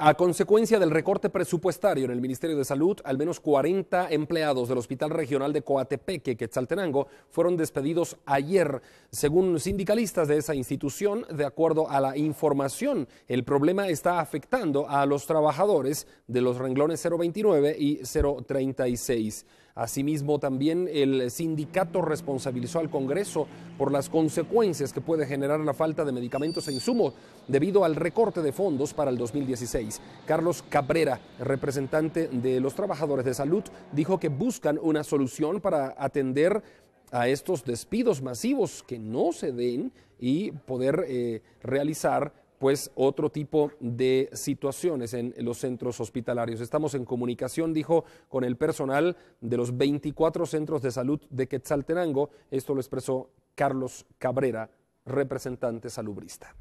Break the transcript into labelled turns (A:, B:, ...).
A: A consecuencia del recorte presupuestario en el Ministerio de Salud, al menos 40 empleados del Hospital Regional de Coatepeque, Quetzaltenango, fueron despedidos ayer, según sindicalistas de esa institución. De acuerdo a la información, el problema está afectando a los trabajadores de los renglones 029 y 036. Asimismo, también el sindicato responsabilizó al Congreso por las consecuencias que puede generar la falta de medicamentos e insumos debido al recorte de fondos para el 2016. Carlos Cabrera, representante de los trabajadores de salud, dijo que buscan una solución para atender a estos despidos masivos que no se den y poder eh, realizar pues otro tipo de situaciones en los centros hospitalarios. Estamos en comunicación, dijo, con el personal de los 24 centros de salud de Quetzaltenango. Esto lo expresó Carlos Cabrera, representante salubrista.